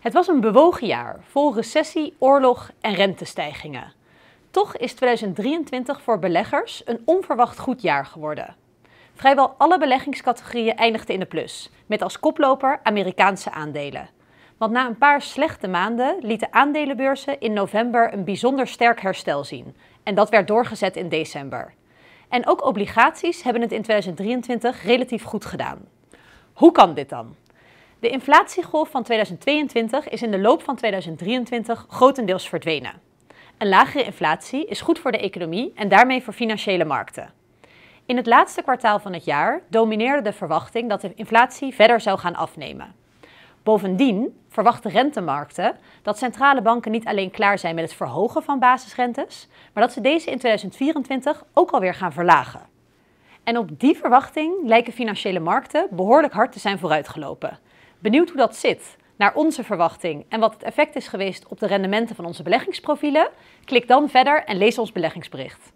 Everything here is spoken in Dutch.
Het was een bewogen jaar, vol recessie, oorlog en rentestijgingen. Toch is 2023 voor beleggers een onverwacht goed jaar geworden. Vrijwel alle beleggingscategorieën eindigden in de plus, met als koploper Amerikaanse aandelen. Want na een paar slechte maanden lieten aandelenbeurzen in november een bijzonder sterk herstel zien. En dat werd doorgezet in december. En ook obligaties hebben het in 2023 relatief goed gedaan. Hoe kan dit dan? De inflatiegolf van 2022 is in de loop van 2023 grotendeels verdwenen. Een lagere inflatie is goed voor de economie en daarmee voor financiële markten. In het laatste kwartaal van het jaar domineerde de verwachting dat de inflatie verder zou gaan afnemen. Bovendien verwachten rentemarkten dat centrale banken niet alleen klaar zijn met het verhogen van basisrentes, maar dat ze deze in 2024 ook alweer gaan verlagen. En op die verwachting lijken financiële markten behoorlijk hard te zijn vooruitgelopen. Benieuwd hoe dat zit, naar onze verwachting en wat het effect is geweest op de rendementen van onze beleggingsprofielen? Klik dan verder en lees ons beleggingsbericht.